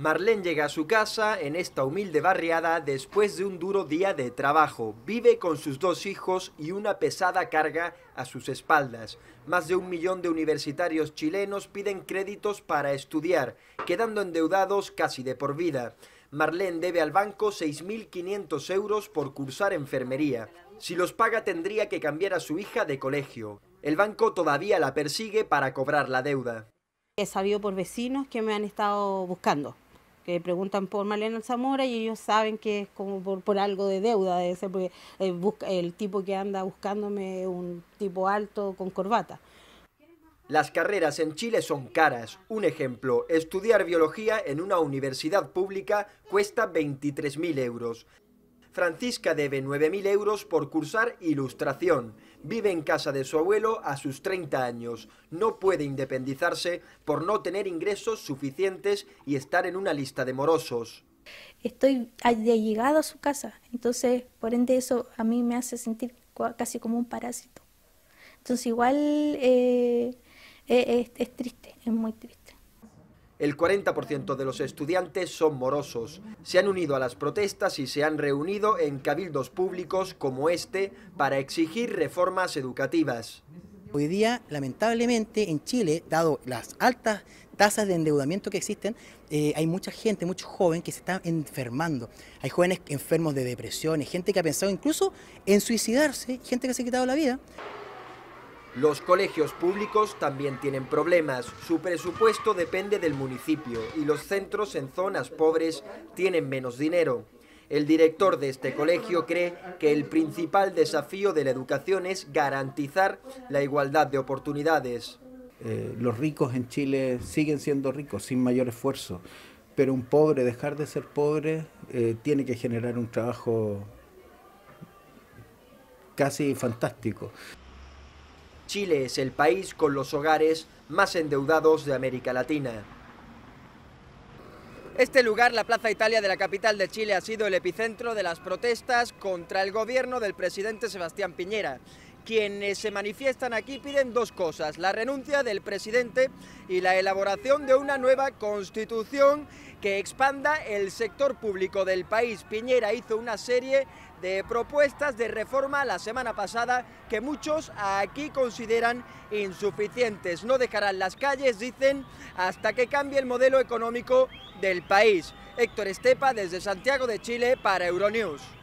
Marlene llega a su casa en esta humilde barriada después de un duro día de trabajo. Vive con sus dos hijos y una pesada carga a sus espaldas. Más de un millón de universitarios chilenos piden créditos para estudiar, quedando endeudados casi de por vida. Marlene debe al banco 6.500 euros por cursar enfermería. Si los paga tendría que cambiar a su hija de colegio. El banco todavía la persigue para cobrar la deuda. He sabido por vecinos que me han estado buscando preguntan por Malena Zamora y ellos saben que es como por, algo de deuda, de eh, el tipo que anda buscándome un tipo alto con corbata. Las carreras en Chile son caras. Un ejemplo, estudiar biología en una universidad pública cuesta 23.000 euros. Francisca debe 9.000 euros por cursar ilustración. Vive en casa de su abuelo a sus 30 años. No puede independizarse por no tener ingresos suficientes y estar en una lista de morosos. Estoy de llegado a su casa, entonces por ende eso a mí me hace sentir casi como un parásito. Entonces igual eh, eh, es triste, es muy triste. El 40% de los estudiantes son morosos. Se han unido a las protestas y se han reunido en cabildos públicos como este para exigir reformas educativas. Hoy día, lamentablemente, en Chile, dado las altas tasas de endeudamiento que existen, eh, hay mucha gente, muchos jóvenes que se están enfermando. Hay jóvenes enfermos de depresiones, gente que ha pensado incluso en suicidarse, gente que se ha quitado la vida. Los colegios públicos también tienen problemas. Su presupuesto depende del municipio y los centros en zonas pobres tienen menos dinero. El director de este colegio cree que el principal desafío de la educación es garantizar la igualdad de oportunidades. Eh, los ricos en Chile siguen siendo ricos sin mayor esfuerzo, pero un pobre, dejar de ser pobre, eh, tiene que generar un trabajo casi fantástico. Chile es el país con los hogares más endeudados de América Latina. Este lugar, la Plaza Italia de la capital de Chile, ha sido el epicentro de las protestas contra el gobierno del presidente Sebastián Piñera. Quienes se manifiestan aquí piden dos cosas, la renuncia del presidente y la elaboración de una nueva constitución que expanda el sector público del país. Piñera hizo una serie de propuestas de reforma la semana pasada que muchos aquí consideran insuficientes. No dejarán las calles, dicen, hasta que cambie el modelo económico del país. Héctor Estepa desde Santiago de Chile para Euronews.